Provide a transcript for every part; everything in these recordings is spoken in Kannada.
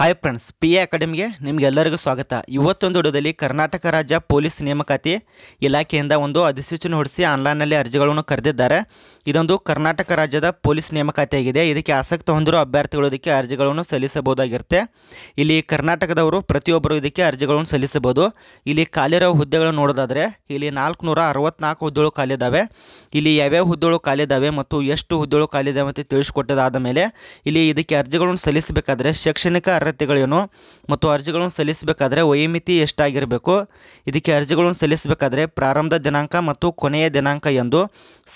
ಹಾಯ್ ಫ್ರೆಂಡ್ಸ್ ಪಿ ಎ ಅಕಾಡೆಮಿಗೆ ನಿಮಗೆಲ್ಲರಿಗೂ ಸ್ವಾಗತ ಇವತ್ತೊಂದು ವಿಡಿಯೋದಲ್ಲಿ ಕರ್ನಾಟಕ ರಾಜ್ಯ ಪೊಲೀಸ್ ನೇಮಕಾತಿ ಇಲಾಖೆಯಿಂದ ಒಂದು ಅಧಿಸೂಚನೆ ಹೊಡಿಸಿ ಆನ್ಲೈನ್ನಲ್ಲಿ ಅರ್ಜಿಗಳನ್ನು ಕರೆದಿದ್ದಾರೆ ಇದೊಂದು ಕರ್ನಾಟಕ ರಾಜ್ಯದ ಪೊಲೀಸ್ ನೇಮಕಾತಿಯಾಗಿದೆ ಇದಕ್ಕೆ ಆಸಕ್ತಿ ಹೊಂದಿರುವ ಅಭ್ಯರ್ಥಿಗಳು ಇದಕ್ಕೆ ಅರ್ಜಿಗಳನ್ನು ಸಲ್ಲಿಸಬಹುದಾಗಿರುತ್ತೆ ಇಲ್ಲಿ ಕರ್ನಾಟಕದವರು ಪ್ರತಿಯೊಬ್ಬರು ಇದಕ್ಕೆ ಅರ್ಜಿಗಳನ್ನು ಸಲ್ಲಿಸಬಹುದು ಇಲ್ಲಿ ಖಾಲಿರೋ ಹುದ್ದೆಗಳನ್ನು ನೋಡೋದಾದರೆ ಇಲ್ಲಿ ನಾಲ್ಕುನೂರ ಅರವತ್ನಾಲ್ಕು ಹುದ್ದೆಗಳು ಖಾಲಿದಾವೆ ಇಲ್ಲಿ ಯಾವ್ಯಾವ ಹುದ್ದೆಗಳು ಖಾಲಿದಾವೆ ಮತ್ತು ಎಷ್ಟು ಹುದ್ದೆಗಳು ಖಾಲಿದಾವೆ ಅಂತ ತಿಳಿಸ್ಕೊಟ್ಟದಾದ ಮೇಲೆ ಇಲ್ಲಿ ಇದಕ್ಕೆ ಅರ್ಜಿಗಳನ್ನು ಸಲ್ಲಿಸಬೇಕಾದ್ರೆ ಶೈಕ್ಷಣಿಕ ಅರ್ಹತೆಗಳೇನು ಮತ್ತು ಅರ್ಜಿಗಳನ್ನು ಸಲ್ಲಿಸಬೇಕಾದ್ರೆ ವಯೋಮಿತಿ ಎಷ್ಟಾಗಿರಬೇಕು ಇದಕ್ಕೆ ಅರ್ಜಿಗಳನ್ನು ಸಲ್ಲಿಸಬೇಕಾದ್ರೆ ಪ್ರಾರಂಭದ ದಿನಾಂಕ ಮತ್ತು ಕೊನೆಯ ದಿನಾಂಕ ಎಂದು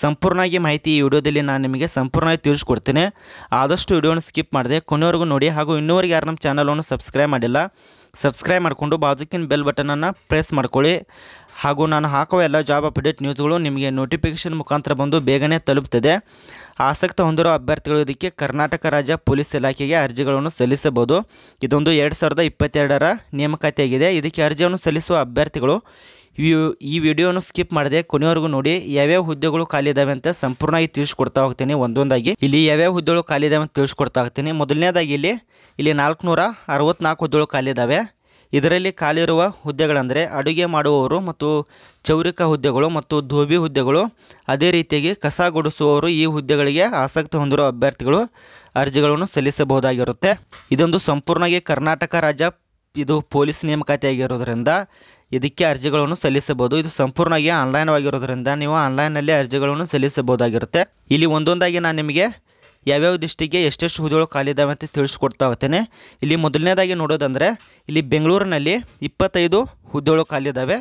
ಸಂಪೂರ್ಣವಾಗಿ ಮಾಹಿತಿ ಈ ವಿಡಿಯೋದಲ್ಲಿ ನಾನು ನಿಮಗೆ ಸಂಪೂರ್ಣವಾಗಿ ತಿಳಿಸ್ಕೊಡ್ತೀನಿ ಆದಷ್ಟು ವಿಡಿಯೋನ ಸ್ಕಿಪ್ ಮಾಡಿದೆ ಕೊನೆಯವರೆಗೂ ನೋಡಿ ಹಾಗೂ ಇನ್ನೂವರೆಗೆ ಯಾರು ನಮ್ಮ ಚಾನಲನ್ನು ಸಬ್ಸ್ಕ್ರೈಬ್ ಮಾಡಿಲ್ಲ ಸಬ್ಸ್ಕ್ರೈಬ್ ಮಾಡಿಕೊಂಡು ಬಾಜುಕಿನ ಬೆಲ್ ಬಟನನ್ನು ಪ್ರೆಸ್ ಮಾಡ್ಕೊಳ್ಳಿ ಹಾಗೂ ನಾನು ಹಾಕುವ ಎಲ್ಲ ಜಾಬ್ ಅಪ್ಡೇಟ್ ನ್ಯೂಸ್ಗಳು ನಿಮಗೆ ನೋಟಿಫಿಕೇಷನ್ ಮುಖಾಂತರ ಬಂದು ಬೇಗನೆ ತಲುಪ್ತದೆ ಆಸಕ್ತ ಹೊಂದಿರುವ ಅಭ್ಯರ್ಥಿಗಳು ಇದಕ್ಕೆ ಕರ್ನಾಟಕ ರಾಜ್ಯ ಪೊಲೀಸ್ ಇಲಾಖೆಗೆ ಅರ್ಜಿಗಳನ್ನು ಸಲ್ಲಿಸಬಹುದು ಇದೊಂದು ಎರಡು ಸಾವಿರದ ಇಪ್ಪತ್ತೆರಡರ ನೇಮಕಾತಿಯಾಗಿದೆ ಇದಕ್ಕೆ ಅರ್ಜಿಯನ್ನು ಸಲ್ಲಿಸುವ ಅಭ್ಯರ್ಥಿಗಳು ಈ ವಿಡಿಯೋನು ಸ್ಕಿಪ್ ಮಾಡದೆ ಕೊನೆಯವರೆಗೂ ನೋಡಿ ಯಾವ್ಯಾವ ಹುದ್ದೆಗಳು ಖಾಲಿ ಇದಾವೆ ಅಂತ ಸಂಪೂರ್ಣವಾಗಿ ತಿಳಿಸ್ಕೊಡ್ತಾ ಹೋಗ್ತೀನಿ ಒಂದೊಂದಾಗಿ ಇಲ್ಲಿ ಯಾವ್ಯಾವ ಹುದ್ದೆಗಳು ಖಾಲಿ ಇದಾವೆ ಅಂತ ತಿಳಿಸ್ಕೊಡ್ತಾ ಹೋಗ್ತೀನಿ ಮೊದಲನೇದಾಗಿ ಇಲ್ಲಿ ಇಲ್ಲಿ ನಾಲ್ಕುನೂರ ಅರವತ್ನಾಲ್ಕು ಹುದ್ದೆಗಳು ಖಾಲಿ ಇದ್ದಾವೆ ಇದರಲ್ಲಿ ಖಾಲಿರುವ ಹುದ್ದೆಗಳೆಂದರೆ ಅಡುಗೆ ಮಾಡುವವರು ಮತ್ತು ಚೌರಿಕ ಹುದ್ದೆಗಳು ಮತ್ತು ಧೋಬಿ ಹುದ್ದೆಗಳು ಅದೇ ರೀತಿಯಾಗಿ ಕಸ ಗುಡಿಸುವವರು ಈ ಹುದ್ದೆಗಳಿಗೆ ಆಸಕ್ತಿ ಹೊಂದಿರುವ ಅಭ್ಯರ್ಥಿಗಳು ಅರ್ಜಿಗಳನ್ನು ಸಲ್ಲಿಸಬಹುದಾಗಿರುತ್ತೆ ಇದೊಂದು ಸಂಪೂರ್ಣವಾಗಿ ಕರ್ನಾಟಕ ರಾಜ್ಯ ಇದು ಪೊಲೀಸ್ ನೇಮಕಾತಿ ಆಗಿರೋದ್ರಿಂದ ಇದಕ್ಕೆ ಅರ್ಜಿಗಳನ್ನು ಸಲ್ಲಿಸಬಹುದು ಇದು ಸಂಪೂರ್ಣವಾಗಿ ಆನ್ಲೈನ್ ಆಗಿರೋದ್ರಿಂದ ನೀವು ಆನ್ಲೈನಲ್ಲಿ ಅರ್ಜಿಗಳನ್ನು ಸಲ್ಲಿಸಬಹುದಾಗಿರುತ್ತೆ ಇಲ್ಲಿ ಒಂದೊಂದಾಗಿ ನಾನು ನಿಮಗೆ ಯಾವ್ಯಾವ ಡಿಸ್ಟಿಕ್ಗೆ ಎಷ್ಟೆಷ್ಟು ಹುದ್ದೆಗಳು ಖಾಲಿದಾವೆ ಅಂತ ತಿಳಿಸ್ಕೊಡ್ತಾ ಹೋಗ್ತೇನೆ ಇಲ್ಲಿ ಮೊದಲನೇದಾಗಿ ನೋಡೋದಂದರೆ ಇಲ್ಲಿ ಬೆಂಗಳೂರಿನಲ್ಲಿ ಇಪ್ಪತ್ತೈದು ಹುದ್ದೆಗಳು ಇದ್ದಾವೆ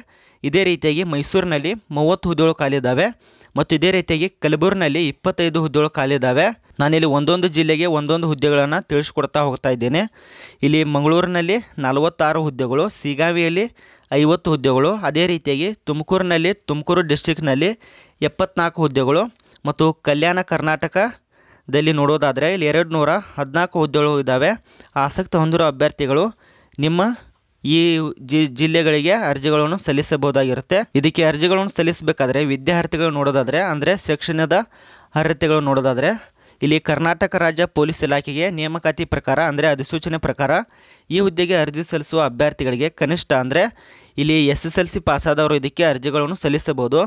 ಇದೇ ರೀತಿಯಾಗಿ ಮೈಸೂರಿನಲ್ಲಿ ಮೂವತ್ತು ಹುದ್ದೆಗಳು ಇದ್ದಾವೆ ಮತ್ತು ಇದೇ ರೀತಿಯಾಗಿ ಕಲಬುರಗಿನಲ್ಲಿ ಇಪ್ಪತ್ತೈದು ಹುದ್ದೆಗಳು ಖಾಲಿದ್ದಾವೆ ನಾನಿಲ್ಲಿ ಒಂದೊಂದು ಜಿಲ್ಲೆಗೆ ಒಂದೊಂದು ಹುದ್ದೆಗಳನ್ನು ತಿಳಿಸ್ಕೊಡ್ತಾ ಹೋಗ್ತಾ ಇದ್ದೇನೆ ಇಲ್ಲಿ ಮಂಗಳೂರಿನಲ್ಲಿ ನಲವತ್ತಾರು ಹುದ್ದೆಗಳು ಸಿಗಾವಿಯಲ್ಲಿ ಐವತ್ತು ಹುದ್ದೆಗಳು ಅದೇ ರೀತಿಯಾಗಿ ತುಮಕೂರಿನಲ್ಲಿ ತುಮಕೂರು ಡಿಸ್ಟಿಕ್ನಲ್ಲಿ ಎಪ್ಪತ್ನಾಲ್ಕು ಹುದ್ದೆಗಳು ಮತ್ತು ಕಲ್ಯಾಣ ಕರ್ನಾಟಕ ದಲ್ಲಿ ನೋಡೋದಾದರೆ ಇಲ್ಲಿ ಎರಡು ನೂರ ಹದಿನಾಲ್ಕು ಹುದ್ದೆಗಳು ಇದ್ದಾವೆ ಆಸಕ್ತಿ ಹೊಂದಿರೋ ಅಭ್ಯರ್ಥಿಗಳು ನಿಮ್ಮ ಈ ಜಿ ಜಿಲ್ಲೆಗಳಿಗೆ ಅರ್ಜಿಗಳನ್ನು ಸಲ್ಲಿಸಬಹುದಾಗಿರುತ್ತೆ ಇದಕ್ಕೆ ಅರ್ಜಿಗಳನ್ನು ಸಲ್ಲಿಸಬೇಕಾದ್ರೆ ವಿದ್ಯಾರ್ಥಿಗಳು ನೋಡೋದಾದರೆ ಅಂದರೆ ಶಿಕ್ಷಣದ ಅರ್ಹತೆಗಳು ನೋಡೋದಾದರೆ ಇಲ್ಲಿ ಕರ್ನಾಟಕ ರಾಜ್ಯ ಪೊಲೀಸ್ ಇಲಾಖೆಗೆ ನೇಮಕಾತಿ ಪ್ರಕಾರ ಅಂದರೆ ಅಧಿಸೂಚನೆ ಪ್ರಕಾರ ಈ ಹುದ್ದೆಗೆ ಅರ್ಜಿ ಸಲ್ಲಿಸುವ ಅಭ್ಯರ್ಥಿಗಳಿಗೆ ಕನಿಷ್ಠ ಅಂದರೆ ಇಲ್ಲಿ ಎಸ್ ಎಸ್ ಎಲ್ ಸಿ ಪಾಸಾದವರು ಇದಕ್ಕೆ ಅರ್ಜಿಗಳನ್ನು ಸಲ್ಲಿಸಬಹುದು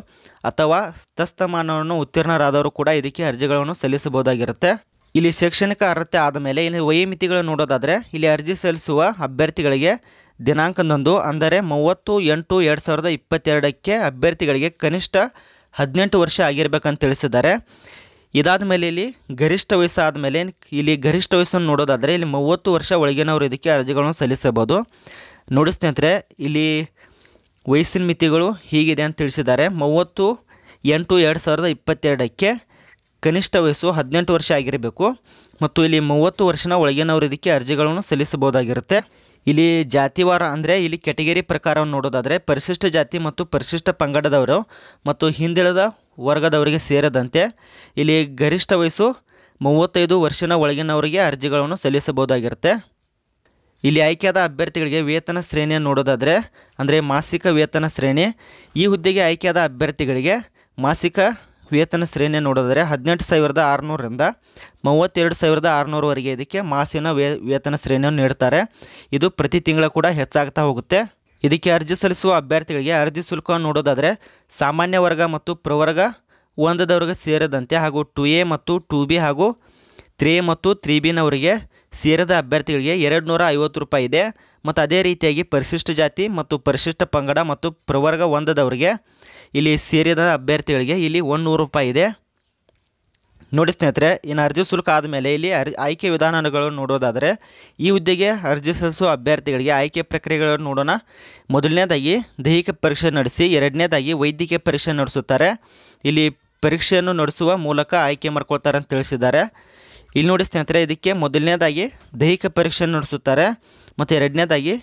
ಅಥವಾ ತಸ್ತಮಾನವನ್ನು ಉತ್ತೀರ್ಣರಾದವರು ಕೂಡ ಇದಕ್ಕೆ ಅರ್ಜಿಗಳನ್ನು ಸಲ್ಲಿಸಬಹುದಾಗಿರುತ್ತೆ ಇಲ್ಲಿ ಶೈಕ್ಷಣಿಕ ಅರ್ಹತೆ ಆದ ಮೇಲೆ ಇಲ್ಲಿ ವಯೋಮಿತಿಗಳನ್ನು ನೋಡೋದಾದರೆ ಇಲ್ಲಿ ಅರ್ಜಿ ಸಲ್ಲಿಸುವ ಅಭ್ಯರ್ಥಿಗಳಿಗೆ ದಿನಾಂಕದಂದು ಅಂದರೆ ಮೂವತ್ತು ಎಂಟು ಎರಡು ಸಾವಿರದ ಇಪ್ಪತ್ತೆರಡಕ್ಕೆ ಅಭ್ಯರ್ಥಿಗಳಿಗೆ ಕನಿಷ್ಠ ಹದಿನೆಂಟು ವರ್ಷ ಆಗಿರಬೇಕಂತ ತಿಳಿಸಿದ್ದಾರೆ ಇದಾದ ಮೇಲೆ ಇಲ್ಲಿ ಗರಿಷ್ಠ ವಯಸ್ಸು ಆದಮೇಲೆ ಇಲ್ಲಿ ಗರಿಷ್ಠ ವಯಸ್ಸನ್ನು ನೋಡೋದಾದರೆ ಇಲ್ಲಿ ಮೂವತ್ತು ವರ್ಷ ಒಳಗಿನವರು ಇದಕ್ಕೆ ಅರ್ಜಿಗಳನ್ನು ಸಲ್ಲಿಸಬಹುದು ನೋಡಿ ಸ್ನೇಹಿತರೆ ಇಲ್ಲಿ ವಯಸ್ಸಿನ ಮಿತಿಗಳು ಹೀಗಿದೆ ಅಂತ ತಿಳಿಸಿದ್ದಾರೆ ಮೂವತ್ತು ಎಂಟು ಎರಡು ಸಾವಿರದ ಇಪ್ಪತ್ತೆರಡಕ್ಕೆ ಕನಿಷ್ಠ ವಯಸ್ಸು ಹದಿನೆಂಟು ವರ್ಷ ಆಗಿರಬೇಕು ಮತ್ತು ಇಲ್ಲಿ ಮೂವತ್ತು ವರ್ಷನ ಒಳಗಿನವರು ಇದಕ್ಕೆ ಅರ್ಜಿಗಳನ್ನು ಸಲ್ಲಿಸಬಹುದಾಗಿರುತ್ತೆ ಇಲ್ಲಿ ಜಾತಿವಾರ ಅಂದರೆ ಇಲ್ಲಿ ಕೆಟಗರಿ ಪ್ರಕಾರವನ್ನು ನೋಡೋದಾದರೆ ಪರಿಶಿಷ್ಟ ಜಾತಿ ಮತ್ತು ಪರಿಶಿಷ್ಟ ಪಂಗಡದವರು ಮತ್ತು ಹಿಂದುಳಿದ ವರ್ಗದವರಿಗೆ ಸೇರದಂತೆ ಇಲ್ಲಿ ಗರಿಷ್ಠ ವಯಸ್ಸು ಮೂವತ್ತೈದು ವರ್ಷದ ಒಳಗಿನವರಿಗೆ ಅರ್ಜಿಗಳನ್ನು ಸಲ್ಲಿಸಬಹುದಾಗಿರುತ್ತೆ ಇಲ್ಲಿ ಆಯ್ಕೆಯಾದ ಅಭ್ಯರ್ಥಿಗಳಿಗೆ ವೇತನ ಶ್ರೇಣಿಯನ್ನು ನೋಡೋದಾದರೆ ಅಂದರೆ ಮಾಸಿಕ ವೇತನ ಶ್ರೇಣಿ ಈ ಹುದ್ದೆಗೆ ಆಯ್ಕೆಯಾದ ಅಭ್ಯರ್ಥಿಗಳಿಗೆ ಮಾಸಿಕ ವೇತನ ಶ್ರೇಣಿಯನ್ನು ನೋಡೋದಾದರೆ ಹದಿನೆಂಟು ಸಾವಿರದ ಆರುನೂರರಿಂದ ಮೂವತ್ತೆರಡು ಸಾವಿರದ ಆರುನೂರವರೆಗೆ ಇದಕ್ಕೆ ಮಾಸಿನ ವೇ ವೇತನ ಶ್ರೇಣಿಯನ್ನು ನೀಡ್ತಾರೆ ಇದು ಪ್ರತಿ ತಿಂಗಳು ಕೂಡ ಹೆಚ್ಚಾಗ್ತಾ ಹೋಗುತ್ತೆ ಇದಕ್ಕೆ ಅರ್ಜಿ ಸಲ್ಲಿಸುವ ಅಭ್ಯರ್ಥಿಗಳಿಗೆ ಅರ್ಜಿ ಶುಲ್ಕ ನೋಡೋದಾದರೆ ಸಾಮಾನ್ಯ ವರ್ಗ ಮತ್ತು ಪ್ರವರ್ಗ ಒಂದದವ್ರಿಗೆ ಸೇರದಂತೆ ಹಾಗೂ ಟು ಎ ಮತ್ತು ಟು ಬಿ ಹಾಗೂ ತ್ರೀ ಎ ಮತ್ತು ತ್ರೀ ಬಿನವರಿಗೆ ಸೇರಿದ ಅಭ್ಯರ್ಥಿಗಳಿಗೆ ಎರಡು ನೂರ ಐವತ್ತು ರೂಪಾಯಿ ಇದೆ ಮತ್ತು ಅದೇ ರೀತಿಯಾಗಿ ಪರಿಶಿಷ್ಟ ಜಾತಿ ಮತ್ತು ಪರಿಶಿಷ್ಟ ಪಂಗಡ ಮತ್ತು ಪ್ರವರ್ಗ ಒಂದದವರಿಗೆ ಇಲ್ಲಿ ಸೇರಿದ ಅಭ್ಯರ್ಥಿಗಳಿಗೆ ಇಲ್ಲಿ ಒಂದು ನೂರು ರೂಪಾಯಿ ಇದೆ ನೋಡಿ ಸ್ನೇಹಿತರೆ ಇನ್ನು ಅರ್ಜಿ ಶುಲ್ಕ ಆದಮೇಲೆ ಇಲ್ಲಿ ಅರ್ ಆಯ್ಕೆ ವಿಧಾನಗಳನ್ನು ನೋಡೋದಾದರೆ ಈ ಹುದ್ದೆಗೆ ಅರ್ಜಿ ಸಲ್ಲಿಸುವ ಅಭ್ಯರ್ಥಿಗಳಿಗೆ ಆಯ್ಕೆ ಪ್ರಕ್ರಿಯೆಗಳನ್ನು ನೋಡೋಣ ಮೊದಲನೇದಾಗಿ ದೈಹಿಕ ಪರೀಕ್ಷೆ ನಡೆಸಿ ಎರಡನೇದಾಗಿ ವೈದ್ಯಕೀಯ ಪರೀಕ್ಷೆ ನಡೆಸುತ್ತಾರೆ ಇಲ್ಲಿ ಪರೀಕ್ಷೆಯನ್ನು ನಡೆಸುವ ಮೂಲಕ ಆಯ್ಕೆ ಮಾಡ್ಕೊಳ್ತಾರೆ ಅಂತ ತಿಳಿಸಿದ್ದಾರೆ ಇಲ್ಲಿ ನೋಡಿ ಸ್ನೇಹಿತರೆ ಇದಕ್ಕೆ ಮೊದಲನೇದಾಗಿ ದೈಹಿಕ ಪರೀಕ್ಷೆ ನಡೆಸುತ್ತಾರೆ ಮತ್ತು ಎರಡನೇದಾಗಿ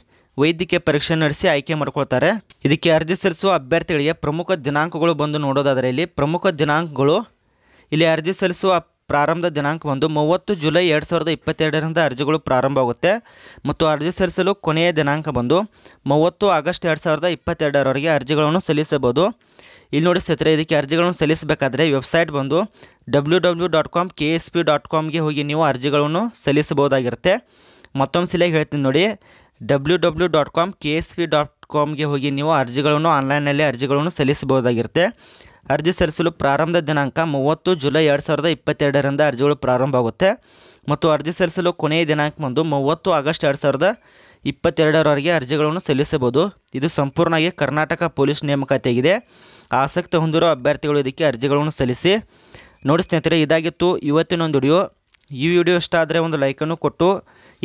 ವೈದ್ಯಕೀಯ ಪರೀಕ್ಷೆ ನಡೆಸಿ ಆಯ್ಕೆ ಮಾಡ್ಕೊಳ್ತಾರೆ ಇದಕ್ಕೆ ಅರ್ಜಿ ಸಲ್ಲಿಸುವ ಅಭ್ಯರ್ಥಿಗಳಿಗೆ ಪ್ರಮುಖ ದಿನಾಂಕಗಳು ಬಂದು ನೋಡೋದಾದರೆ ಇಲ್ಲಿ ಪ್ರಮುಖ ದಿನಾಂಕಗಳು ಇಲ್ಲಿ ಅರ್ಜಿ ಸಲ್ಲಿಸುವ ಪ್ರಾರಂಭದ ದಿನಾಂಕ ಬಂದು ಮೂವತ್ತು ಜುಲೈ ಎರಡು ಸಾವಿರದ ಇಪ್ಪತ್ತೆರಡರಿಂದ ಅರ್ಜಿಗಳು ಪ್ರಾರಂಭವಾಗುತ್ತೆ ಮತ್ತು ಅರ್ಜಿ ಸಲ್ಲಿಸಲು ಕೊನೆಯ ದಿನಾಂಕ ಬಂದು ಮೂವತ್ತು ಆಗಸ್ಟ್ ಎರಡು ಸಾವಿರದ ಇಪ್ಪತ್ತೆರಡರವರೆಗೆ ಅರ್ಜಿಗಳನ್ನು ಸಲ್ಲಿಸಬಹುದು ಇಲ್ಲಿ ನೋಡಿ ಸ್ನೇಹಿತರೆ ಇದಕ್ಕೆ ಅರ್ಜಿಗಳನ್ನು ಸಲ್ಲಿಸಬೇಕಾದ್ರೆ ವೆಬ್ಸೈಟ್ ಬಂದು W W dot com K S P dot ಕಾಮ್ಗೆ ಹೋಗಿ ನೀವು ಅರ್ಜಿಗಳನ್ನು ಸಲ್ಲಿಸಬಹುದಾಗಿರುತ್ತೆ ಮತ್ತೊಂದು ಸಲಿಗೆ ಹೇಳ್ತೀನಿ ನೋಡಿ W W dot com K S P dot ಕಾಮ್ಗೆ ಹೋಗಿ ನೀವು ಅರ್ಜಿಗಳನ್ನು ಆನ್ಲೈನಲ್ಲಿ ಅರ್ಜಿಗಳನ್ನು ಸಲ್ಲಿಸಬಹುದಾಗಿರುತ್ತೆ ಅರ್ಜಿ ಸಲ್ಲಿಸಲು ಪ್ರಾರಂಭದ ದಿನಾಂಕ ಮೂವತ್ತು ಜುಲೈ ಎರಡು ಸಾವಿರದ ಇಪ್ಪತ್ತೆರಡರಿಂದ ಅರ್ಜಿಗಳು ಪ್ರಾರಂಭ ಆಗುತ್ತೆ ಮತ್ತು ಅರ್ಜಿ ಸಲ್ಲಿಸಲು ಕೊನೆಯ ದಿನಾಂಕ ಬಂದು ಮೂವತ್ತು ಆಗಸ್ಟ್ ಎರಡು ಸಾವಿರದ ಇಪ್ಪತ್ತೆರಡರವರೆಗೆ ಅರ್ಜಿಗಳನ್ನು ಸಲ್ಲಿಸಬಹುದು ಇದು ಸಂಪೂರ್ಣವಾಗಿ ಕರ್ನಾಟಕ ಪೊಲೀಸ್ ನೇಮಕಾತಿಯಾಗಿದೆ ಆಸಕ್ತಿ ಹೊಂದಿರುವ ಅಭ್ಯರ್ಥಿಗಳು ಇದಕ್ಕೆ ಅರ್ಜಿಗಳನ್ನು ಸಲ್ಲಿಸಿ ನೋಡಿ ಸ್ನೇಹಿತರೆ ಇದಾಗಿತ್ತು ಇವತ್ತಿನೊಂದು ವಿಡಿಯೋ ಈ ವಿಡಿಯೋ ಇಷ್ಟ ಆದರೆ ಒಂದು ಲೈಕನ್ನು ಕೊಟ್ಟು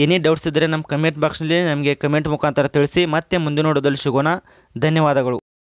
ಏನೇ ಡೌಟ್ಸ್ ಇದ್ದರೆ ನಮ್ಮ ಕಮೆಂಟ್ ಬಾಕ್ಸ್ನಲ್ಲಿ ನಮಗೆ ಕಮೆಂಟ್ ಮುಖಾಂತರ ತಿಳಿಸಿ ಮತ್ತೆ ಮುಂದಿನ ನೋಡೋದಲ್ಲಿ ಸಿಗೋಣ ಧನ್ಯವಾದಗಳು